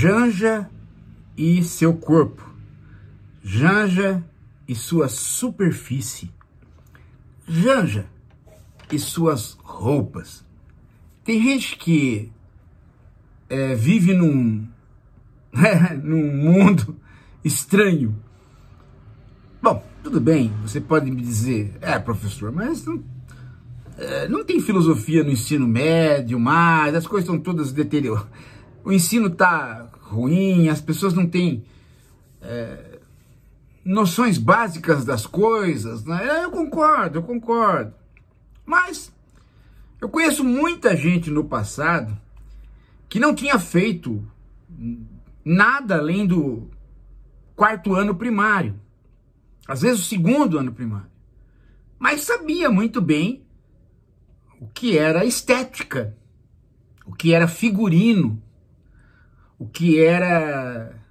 Janja e seu corpo, Janja e sua superfície, Janja e suas roupas. Tem gente que é, vive num, né, num mundo estranho. Bom, tudo bem, você pode me dizer, é professor, mas não, é, não tem filosofia no ensino médio mais, as coisas estão todas deterioradas. o ensino está ruim, as pessoas não têm é, noções básicas das coisas. Né? É, eu concordo, eu concordo. Mas eu conheço muita gente no passado que não tinha feito nada além do quarto ano primário, às vezes o segundo ano primário, mas sabia muito bem o que era estética, o que era figurino, o que era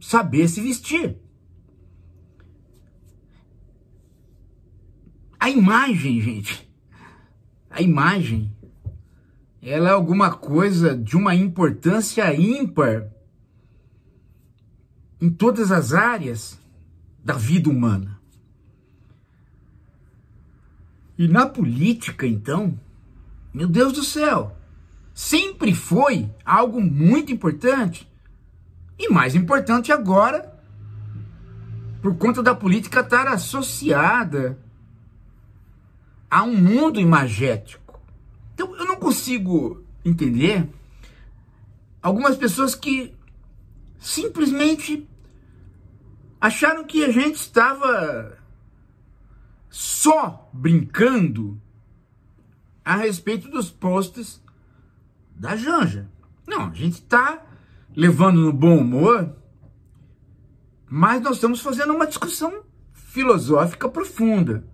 saber se vestir. A imagem, gente, a imagem, ela é alguma coisa de uma importância ímpar em todas as áreas da vida humana. E na política, então, meu Deus do céu, sempre foi algo muito importante e mais importante agora por conta da política estar associada a um mundo imagético. Então eu não consigo entender algumas pessoas que simplesmente acharam que a gente estava só brincando a respeito dos posts da Janja. Não, a gente está levando no bom humor, mas nós estamos fazendo uma discussão filosófica profunda.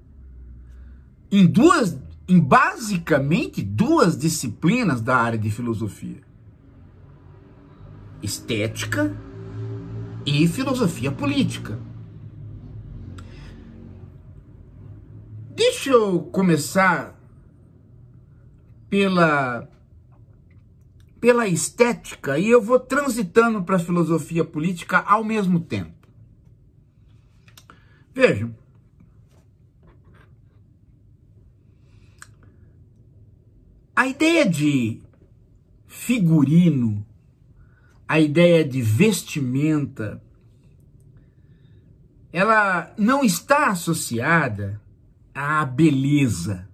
Em duas, em basicamente duas disciplinas da área de filosofia: estética e filosofia política. Deixa eu começar pela pela estética e eu vou transitando para a filosofia política ao mesmo tempo. Vejam. A ideia de figurino, a ideia de vestimenta, ela não está associada à beleza.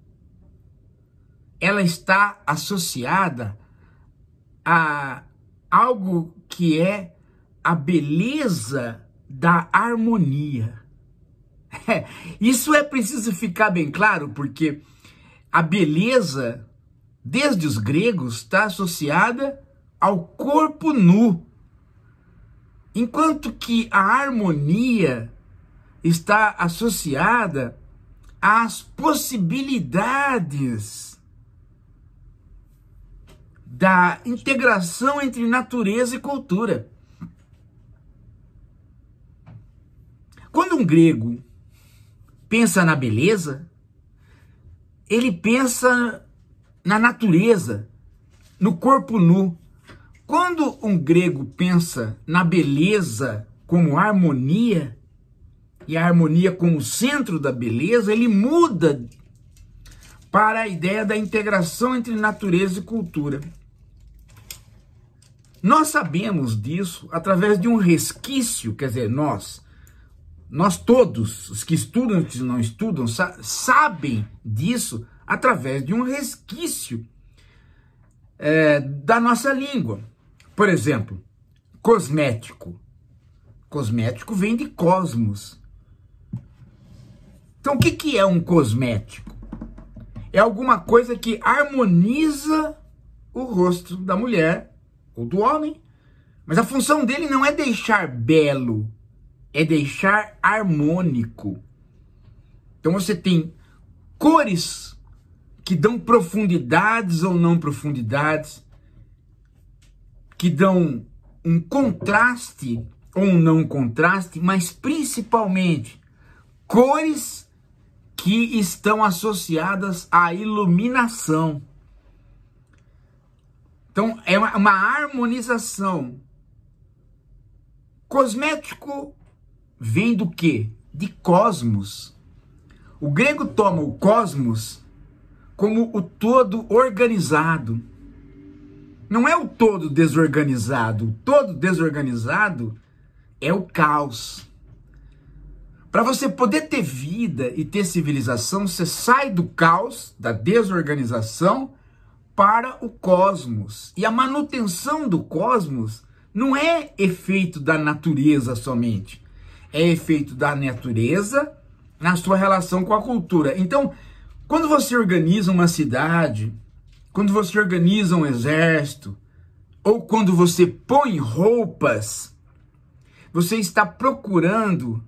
Ela está associada a algo que é a beleza da harmonia. É, isso é preciso ficar bem claro, porque a beleza, desde os gregos, está associada ao corpo nu, enquanto que a harmonia está associada às possibilidades da integração entre natureza e cultura. Quando um grego pensa na beleza, ele pensa na natureza, no corpo nu. Quando um grego pensa na beleza como harmonia, e a harmonia como centro da beleza, ele muda para a ideia da integração entre natureza e cultura. Nós sabemos disso através de um resquício, quer dizer, nós, nós todos, os que estudam e os que não estudam, sa sabem disso através de um resquício é, da nossa língua. Por exemplo, cosmético. Cosmético vem de cosmos. Então, o que, que é um cosmético? É alguma coisa que harmoniza o rosto da mulher ou do homem, mas a função dele não é deixar belo, é deixar harmônico. Então você tem cores que dão profundidades ou não profundidades, que dão um contraste ou não contraste, mas principalmente cores que estão associadas à iluminação. Então, é uma, uma harmonização. Cosmético vem do quê? De cosmos. O grego toma o cosmos como o todo organizado. Não é o todo desorganizado. O todo desorganizado é o caos. Para você poder ter vida e ter civilização, você sai do caos, da desorganização, para o cosmos. E a manutenção do cosmos não é efeito da natureza somente, é efeito da natureza na sua relação com a cultura. Então, quando você organiza uma cidade, quando você organiza um exército, ou quando você põe roupas, você está procurando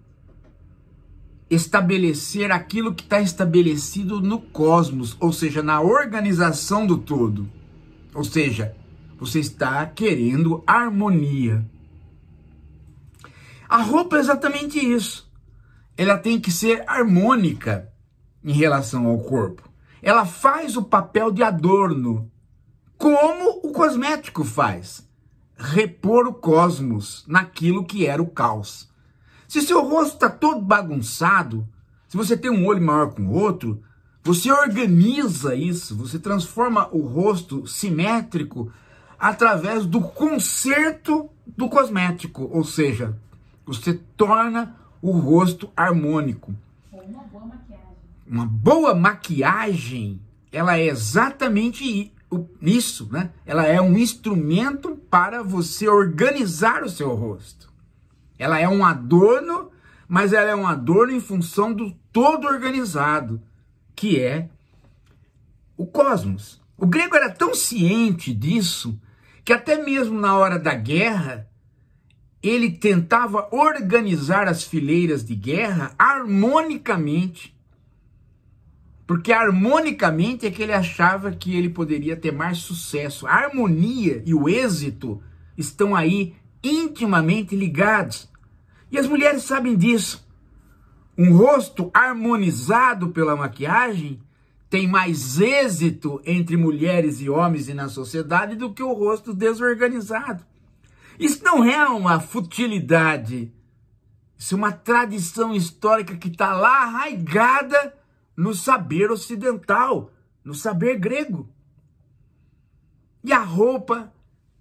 estabelecer aquilo que está estabelecido no cosmos, ou seja, na organização do todo. Ou seja, você está querendo harmonia. A roupa é exatamente isso. Ela tem que ser harmônica em relação ao corpo. Ela faz o papel de adorno, como o cosmético faz repor o cosmos naquilo que era o caos. Se seu rosto está todo bagunçado, se você tem um olho maior que o outro, você organiza isso, você transforma o rosto simétrico através do conserto do cosmético, ou seja, você torna o rosto harmônico. Uma boa maquiagem. Uma boa maquiagem, ela é exatamente isso, né? Ela é um instrumento para você organizar o seu rosto. Ela é um adorno, mas ela é um adorno em função do todo organizado, que é o cosmos. O grego era tão ciente disso que até mesmo na hora da guerra ele tentava organizar as fileiras de guerra harmonicamente. Porque harmonicamente é que ele achava que ele poderia ter mais sucesso. A harmonia e o êxito estão aí intimamente ligados. E as mulheres sabem disso. Um rosto harmonizado pela maquiagem tem mais êxito entre mulheres e homens e na sociedade do que o rosto desorganizado. Isso não é uma futilidade. Isso é uma tradição histórica que está lá arraigada no saber ocidental, no saber grego. E a roupa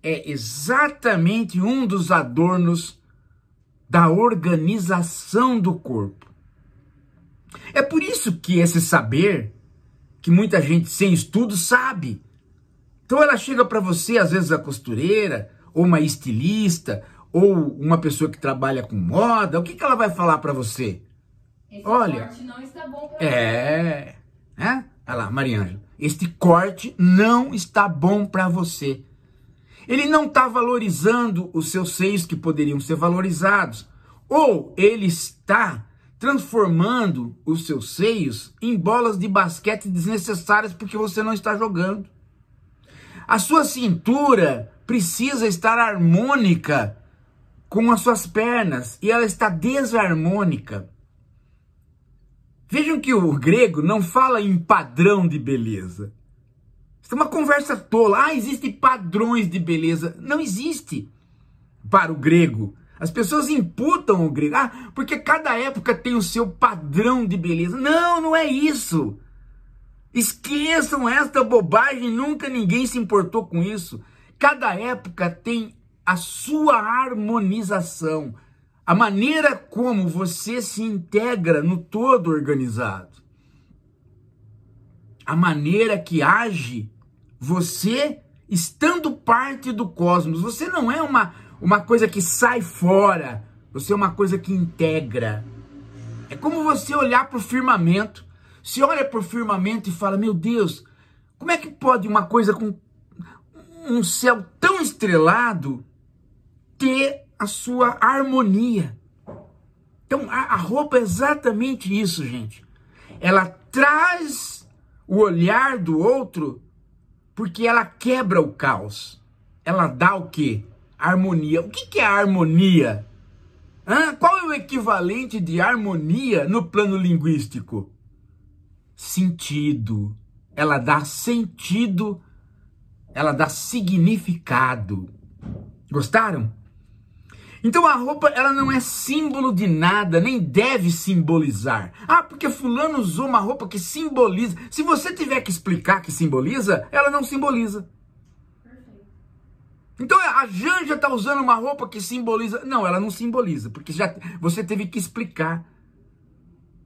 é exatamente um dos adornos da organização do corpo. É por isso que esse saber, que muita gente sem estudo sabe. Então ela chega para você, às vezes a costureira, ou uma estilista, ou uma pessoa que trabalha com moda, o que, que ela vai falar para você? Esse Olha, corte não está bom é, você. É, olha lá, Mariângela, este corte não está bom para você. Ele não está valorizando os seus seios que poderiam ser valorizados. Ou ele está transformando os seus seios em bolas de basquete desnecessárias porque você não está jogando. A sua cintura precisa estar harmônica com as suas pernas e ela está desarmônica. Vejam que o grego não fala em padrão de beleza. Fica uma conversa tola. Ah, existem padrões de beleza. Não existe para o grego. As pessoas imputam o grego. Ah, porque cada época tem o seu padrão de beleza. Não, não é isso. Esqueçam esta bobagem, nunca ninguém se importou com isso. Cada época tem a sua harmonização, a maneira como você se integra no todo organizado, a maneira que age você estando parte do cosmos, você não é uma, uma coisa que sai fora, você é uma coisa que integra. É como você olhar para o firmamento. Você olha para o firmamento e fala: Meu Deus, como é que pode uma coisa com um céu tão estrelado ter a sua harmonia? Então a, a roupa é exatamente isso, gente. Ela traz o olhar do outro porque ela quebra o caos. Ela dá o quê? Harmonia. O que, que é harmonia? Hã? Qual é o equivalente de harmonia no plano linguístico? Sentido. Ela dá sentido, ela dá significado. Gostaram? Então a roupa ela não é símbolo de nada, nem deve simbolizar. Ah, porque fulano usou uma roupa que simboliza. Se você tiver que explicar que simboliza, ela não simboliza. Então a Janja está usando uma roupa que simboliza. Não, ela não simboliza, porque já você teve que explicar.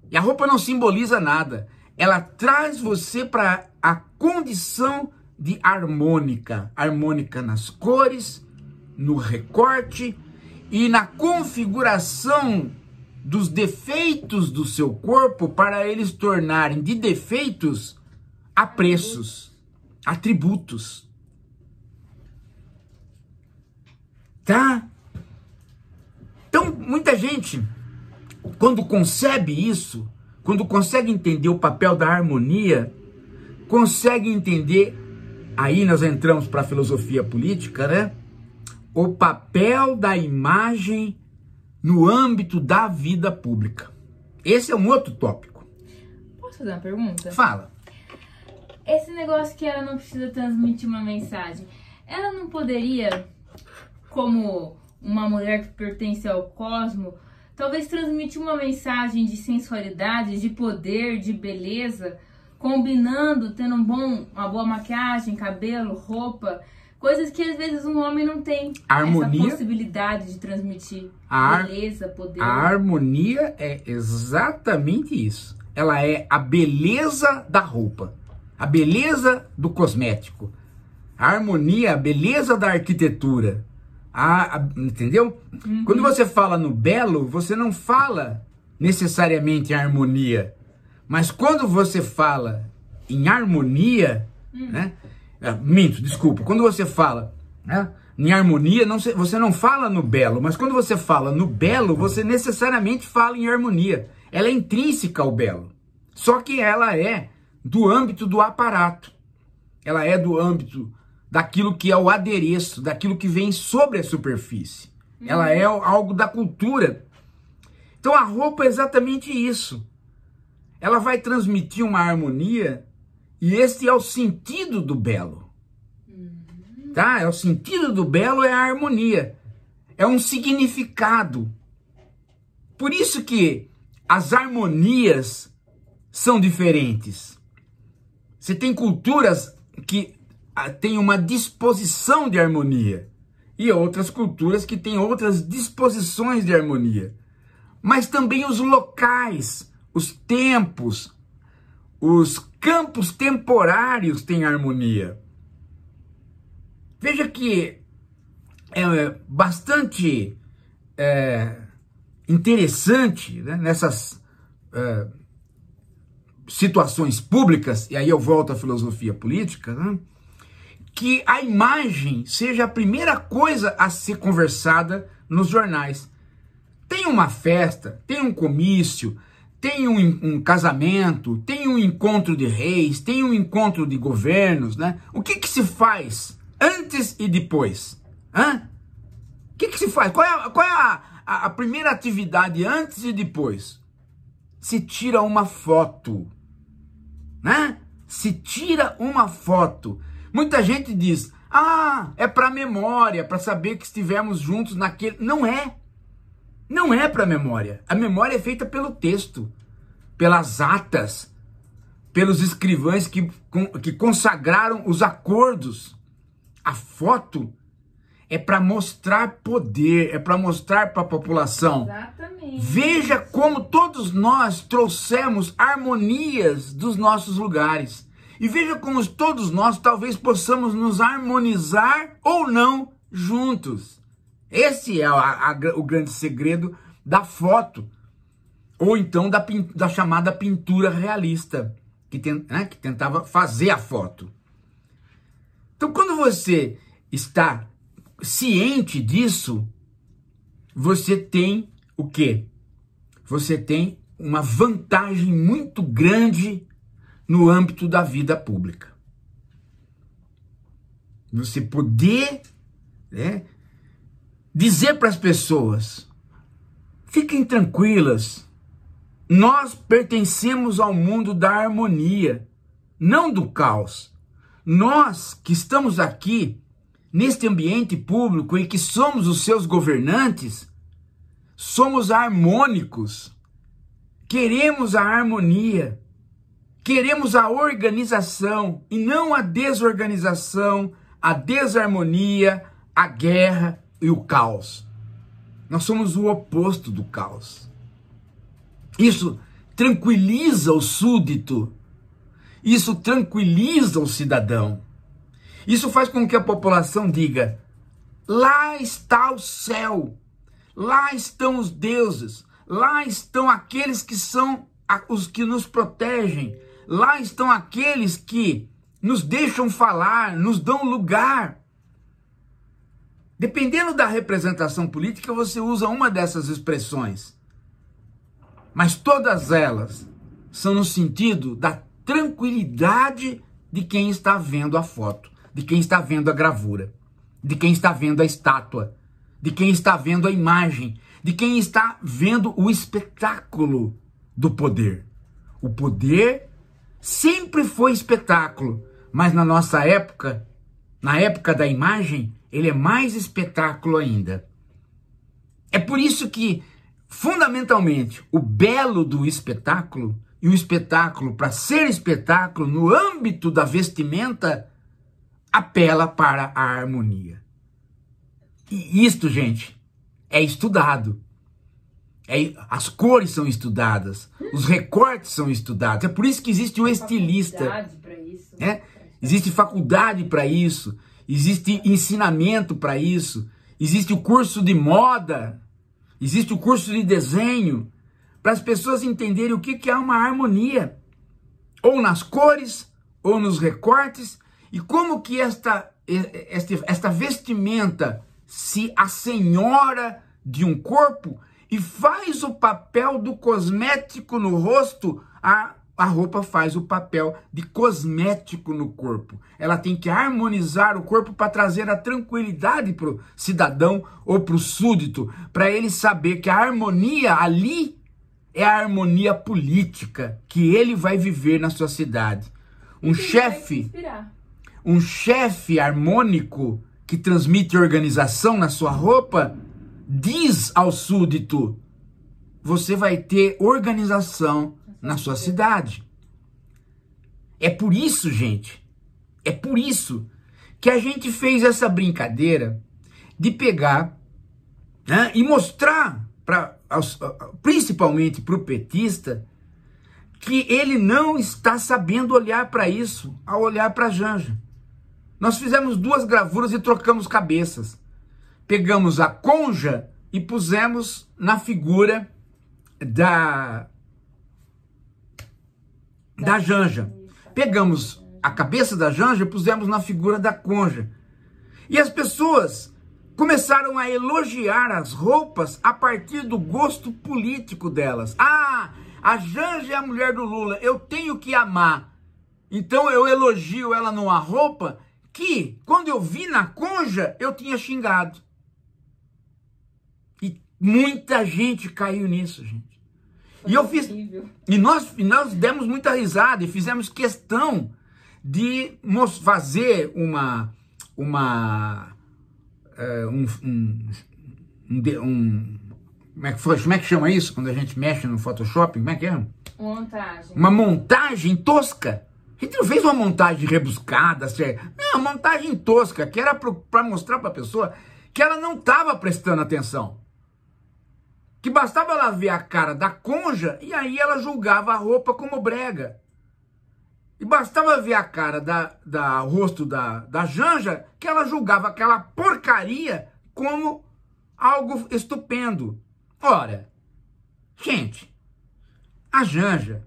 E a roupa não simboliza nada. Ela traz você para a condição de harmônica. Harmônica nas cores, no recorte e na configuração dos defeitos do seu corpo para eles tornarem de defeitos apreços, atributos. Tá? Então, muita gente, quando concebe isso, quando consegue entender o papel da harmonia, consegue entender. Aí nós entramos para a filosofia política, né? O papel da imagem no âmbito da vida pública. Esse é um outro tópico. Posso fazer uma pergunta? Fala. Esse negócio que ela não precisa transmitir uma mensagem, ela não poderia, como uma mulher que pertence ao cosmo, talvez transmitir uma mensagem de sensualidade, de poder, de beleza, combinando, tendo um bom, uma boa maquiagem, cabelo, roupa Coisas que às vezes um homem não tem. A harmonia. Essa possibilidade de transmitir a beleza, poder. A harmonia é exatamente isso. Ela é a beleza da roupa, a beleza do cosmético, a harmonia, a beleza da arquitetura. A, a entendeu? Uhum. Quando você fala no belo, você não fala necessariamente em harmonia. Mas quando você fala em harmonia, uhum. né? É, minto, desculpa. Quando você fala né, em harmonia, não, você não fala no belo, mas quando você fala no belo, você necessariamente fala em harmonia. Ela é intrínseca ao belo. Só que ela é do âmbito do aparato. Ela é do âmbito daquilo que é o adereço, daquilo que vem sobre a superfície. Uhum. Ela é algo da cultura. Então a roupa é exatamente isso. Ela vai transmitir uma harmonia e este é o sentido do belo. Tá? É o sentido do belo é a harmonia. É um significado. Por isso que as harmonias são diferentes. Você tem culturas que ah, têm uma disposição de harmonia e outras culturas que têm outras disposições de harmonia. Mas também os locais, os tempos, os campos temporários têm harmonia. Veja que é bastante é, interessante né, nessas é, situações públicas, e aí eu volto à filosofia política, né, que a imagem seja a primeira coisa a ser conversada nos jornais. Tem uma festa, tem um comício, tem um, um, casamento, tem um encontro de reis, tem um encontro de governos, né? O que que se faz antes e depois? Hã? O que que se faz? Qual é, qual é a, a, a primeira atividade antes e depois? Se tira uma foto, né? Se tira uma foto. Muita gente diz, ah, é para memória, para saber que estivemos juntos naquele... Não é. Não é para a memória. A memória é feita pelo texto, pelas atas, pelos escrivães que, que consagraram os acordos. A foto é para mostrar poder, é para mostrar para a população. Exatamente. Veja como todos nós trouxemos harmonias dos nossos lugares. E veja como todos nós talvez possamos nos harmonizar ou não juntos. Esse é a, a, o grande segredo da foto, ou então da, da chamada pintura realista, que, tem, né, que tentava fazer a foto. Então, quando você está ciente disso, você tem o quê? Você tem uma vantagem muito grande no âmbito da vida pública. Você poder né, dizer para as pessoas: fiquem tranquilas, nós pertencemos ao mundo da harmonia, não do caos. Nós que estamos aqui, neste ambiente público e que somos os seus governantes, somos harmônicos. Queremos a harmonia, queremos a organização e não a desorganização, a desarmonia, a guerra e o caos. Nós somos o oposto do caos. Isso tranquiliza o súdito. Isso tranquiliza o cidadão. Isso faz com que a população diga: lá está o céu, lá estão os deuses, lá estão aqueles que são os que nos protegem, lá estão aqueles que nos deixam falar, nos dão lugar. Dependendo da representação política, você usa uma dessas expressões. Mas todas elas são no sentido da tranquilidade de quem está vendo a foto, de quem está vendo a gravura, de quem está vendo a estátua, de quem está vendo a imagem, de quem está vendo o espetáculo do poder. O poder sempre foi espetáculo, mas na nossa época na época da imagem, ele é mais espetáculo ainda. É por isso que, fundamentalmente, o belo do espetáculo e o espetáculo, para ser espetáculo, no âmbito da vestimenta, apela para a harmonia. E isto, gente, é estudado. É, as cores são estudadas, os recortes são estudados. É por isso que existe o estilista. Né? existe faculdade para isso, existe ensinamento para isso, existe o curso de moda, existe o curso de desenho, para as pessoas entenderem o que, que é uma harmonia, ou nas cores, ou nos recortes, e como que esta, esta, esta vestimenta se assenhora de um corpo e faz o papel do cosmético no rosto a a roupa faz o papel de cosmético no corpo. Ela tem que harmonizar o corpo para trazer a tranquilidade para o cidadão ou para o súdito, para ele saber que a harmonia ali é a harmonia política que ele vai viver na sua cidade. Um chefe, um chefe harmônico que transmite organização na sua roupa, diz ao súdito: você vai ter organização na sua cidade. É por isso, gente, é por isso que a gente fez essa brincadeira de pegar né, e mostrar, pra, principalmente para o petista, que ele não está sabendo olhar para isso ao olhar para a Janja. Nós fizemos duas gravuras e trocamos cabeças. Pegamos a conja e pusemos na figura da da Janja. Pegamos a cabeça da Janja e pusemos na figura da Conja. E as pessoas começaram a elogiar as roupas a partir do gosto político delas. Ah, a Janja é a mulher do Lula, eu tenho que amar. Então eu elogio ela numa roupa que, quando eu vi na Conja, eu tinha xingado. E muita gente caiu nisso, gente. Foi e eu fiz. E nós, e nós demos muita risada e fizemos questão de fazer uma. uma eh, um, um, um, um, como, é que como é que chama isso? Quando a gente mexe no Photoshop? Como é que é? Montagem. Uma montagem tosca. A gente não fez uma montagem rebuscada, séria. Assim, não, montagem tosca, que era para mostrar para a pessoa que ela não estava prestando atenção que bastava ela ver a cara da conja e aí ela julgava a roupa como brega. E bastava ver a cara da, da rosto da, da Janja que ela julgava aquela porcaria como algo estupendo. Ora, gente, a Janja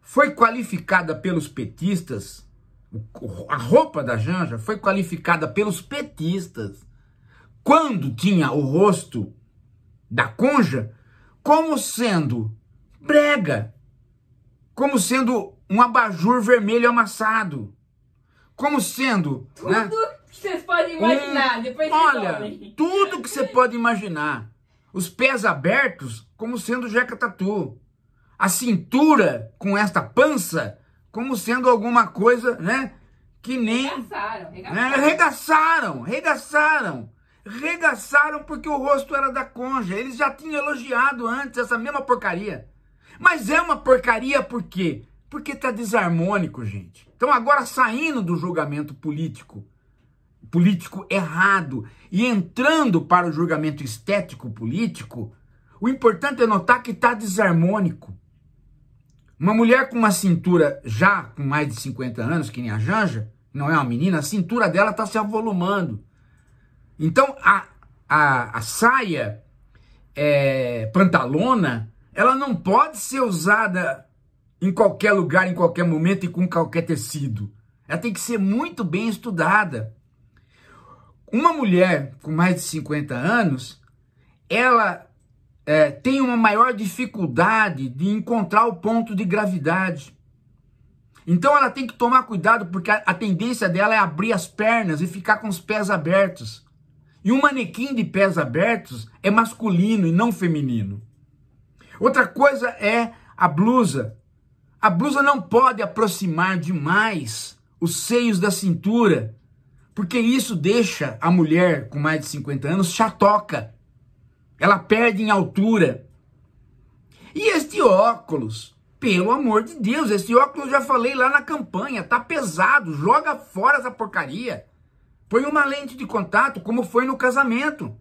foi qualificada pelos petistas, a roupa da Janja foi qualificada pelos petistas quando tinha o rosto da Conja como sendo brega, como sendo um abajur vermelho amassado, como sendo... Tudo né, que vocês podem imaginar, um, depois Olha, tudo que você pode imaginar. Os pés abertos como sendo Jeca Tatu. A cintura com esta pança como sendo alguma coisa, né? Que nem... Regaçaram, regaçaram. Né, regaçaram, regaçaram regaçaram porque o rosto era da conja. Eles já tinham elogiado antes essa mesma porcaria. Mas é uma porcaria por quê? Porque tá desarmônico, gente. Então agora saindo do julgamento político, político errado e entrando para o julgamento estético político, o importante é notar que tá desarmônico. Uma mulher com uma cintura já com mais de 50 anos, que nem a Janja, não é uma menina, a cintura dela tá se avolumando. Então a, a, a saia é, pantalona, ela não pode ser usada em qualquer lugar, em qualquer momento e com qualquer tecido. Ela tem que ser muito bem estudada. Uma mulher com mais de 50 anos, ela é, tem uma maior dificuldade de encontrar o ponto de gravidade. Então ela tem que tomar cuidado, porque a, a tendência dela é abrir as pernas e ficar com os pés abertos. E um manequim de pés abertos é masculino e não feminino. Outra coisa é a blusa. A blusa não pode aproximar demais os seios da cintura, porque isso deixa a mulher com mais de 50 anos chatoca. Ela perde em altura. E este óculos, pelo amor de Deus, este óculos eu já falei lá na campanha, tá pesado, joga fora essa porcaria. Põe uma lente de contato, como foi no casamento.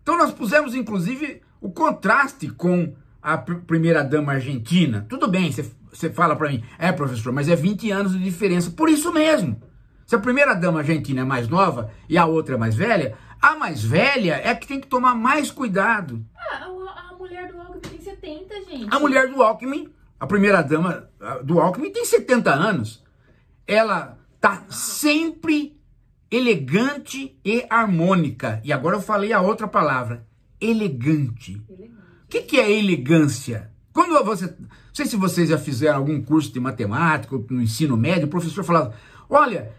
Então nós pusemos, inclusive, o contraste com a primeira-dama argentina. Tudo bem, você fala para mim, é professor, mas é 20 anos de diferença. Por isso mesmo. Se a primeira-dama argentina é mais nova e a outra é mais velha, a mais velha é a que tem que tomar mais cuidado. Ah, a, a mulher do Alckmin tem 70, gente. A mulher do Alckmin, a primeira-dama do Alckmin tem 70 anos. Ela tá sempre elegante e harmônica. E agora eu falei a outra palavra, elegante. O que, que é elegância? Quando você, não sei se vocês já fizeram algum curso de matemática no ensino médio, o professor falava: "Olha,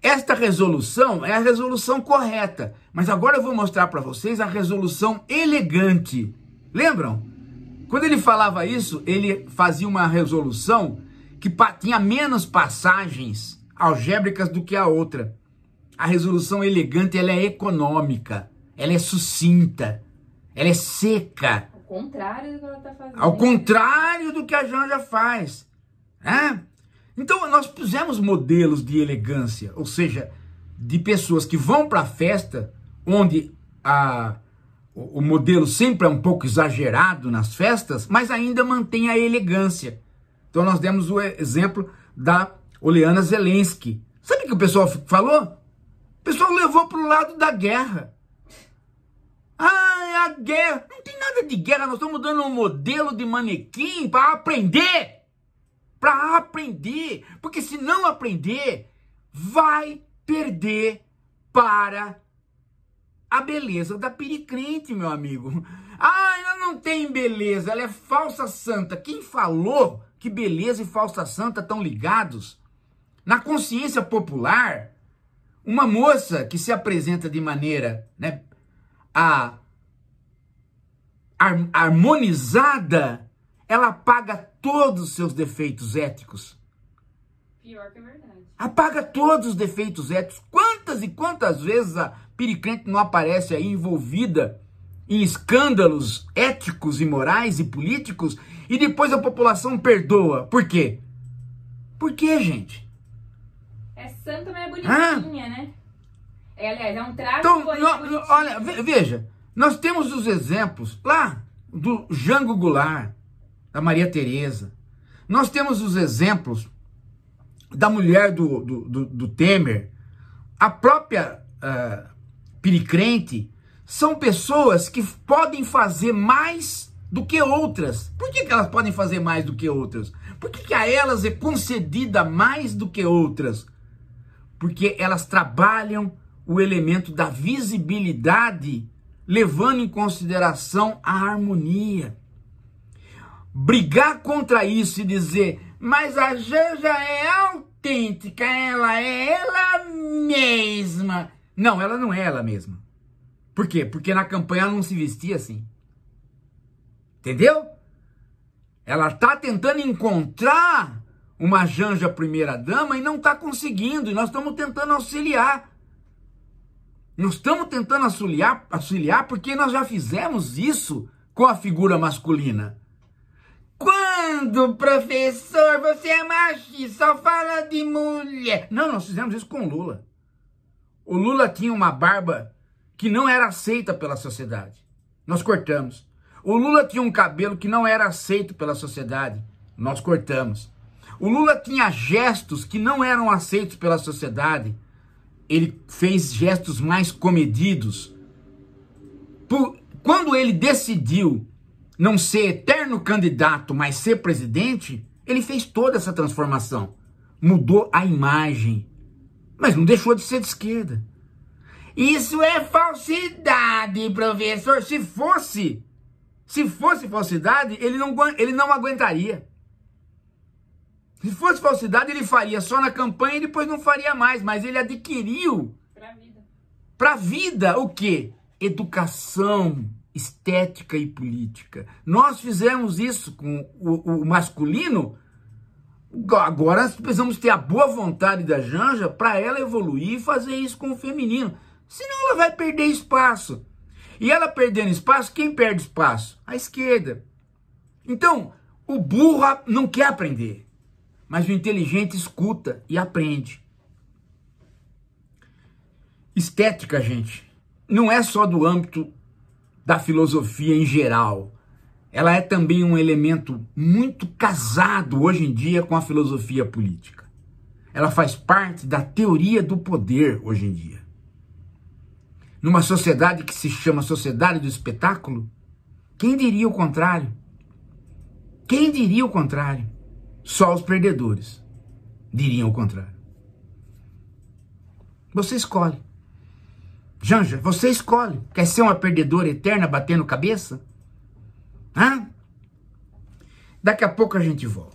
esta resolução é a resolução correta, mas agora eu vou mostrar para vocês a resolução elegante". Lembram? Quando ele falava isso, ele fazia uma resolução que tinha menos passagens algébricas do que a outra. A resolução elegante ela é econômica, ela é sucinta, ela é seca. Ao contrário do que ela está fazendo. Ao contrário do que a Janja faz. Né? Então nós pusemos modelos de elegância, ou seja, de pessoas que vão para a festa, onde a, o, o modelo sempre é um pouco exagerado nas festas, mas ainda mantém a elegância. Então nós demos o exemplo da Oleana Zelensky. Sabe o que o pessoal falou? O pessoal levou para o lado da guerra. Ah, é a guerra. Não tem nada de guerra. Nós estamos dando um modelo de manequim para aprender. Para aprender. Porque se não aprender, vai perder para a beleza da pericrente, meu amigo. Ah, ela não tem beleza, ela é falsa santa. Quem falou que beleza e falsa santa estão ligados? Na consciência popular, uma moça que se apresenta de maneira né, a, harmonizada, ela apaga todos os seus defeitos éticos. Pior que é verdade. Apaga todos os defeitos éticos. Quantas e quantas vezes a piricrente não aparece aí envolvida em escândalos éticos e morais e políticos e depois a população perdoa. Por quê? Por quê, gente? Sam também é bonitinha, ah. né? É, aliás, é um traje então, Olha, veja, nós temos os exemplos lá do Jango Goulart, da Maria Tereza. Nós temos os exemplos da mulher do, do, do, do Temer, a própria uh, ah, Piricrente, são pessoas que podem fazer mais do que outras. Por que, que elas podem fazer mais do que outras? Por que, que a elas é concedida mais do que outras? porque elas trabalham o elemento da visibilidade, levando em consideração a harmonia. Brigar contra isso e dizer, mas a Janja é autêntica, ela é ela mesma. Não, ela não é ela mesma. Por quê? Porque na campanha ela não se vestia assim. Entendeu? Ela está tentando encontrar uma janja primeira-dama e não está conseguindo, e nós estamos tentando auxiliar. Nós estamos tentando auxiliar, auxiliar porque nós já fizemos isso com a figura masculina. Quando, professor, você é machista, só fala de mulher. Não, nós fizemos isso com o Lula. O Lula tinha uma barba que não era aceita pela sociedade. Nós cortamos. O Lula tinha um cabelo que não era aceito pela sociedade. Nós cortamos. O Lula tinha gestos que não eram aceitos pela sociedade. Ele fez gestos mais comedidos. Por, quando ele decidiu não ser eterno candidato, mas ser presidente, ele fez toda essa transformação. Mudou a imagem, mas não deixou de ser de esquerda. Isso é falsidade, professor. Se fosse, se fosse falsidade, ele não, ele não aguentaria. Se fosse falsidade, ele faria só na campanha e depois não faria mais. Mas ele adquiriu para vida. vida o quê? Educação estética e política. Nós fizemos isso com o, o masculino. Agora precisamos ter a boa vontade da Janja para ela evoluir e fazer isso com o feminino. Senão ela vai perder espaço. E ela perdendo espaço, quem perde espaço? A esquerda. Então, o burro não quer aprender mas o inteligente escuta e aprende. Estética, gente, não é só do âmbito da filosofia em geral. Ela é também um elemento muito casado hoje em dia com a filosofia política. Ela faz parte da teoria do poder hoje em dia. Numa sociedade que se chama sociedade do espetáculo, quem diria o contrário? Quem diria o contrário? Só os perdedores diriam o contrário. Você escolhe. Janja, você escolhe. Quer ser uma perdedora eterna batendo cabeça? Hã? Daqui a pouco a gente volta.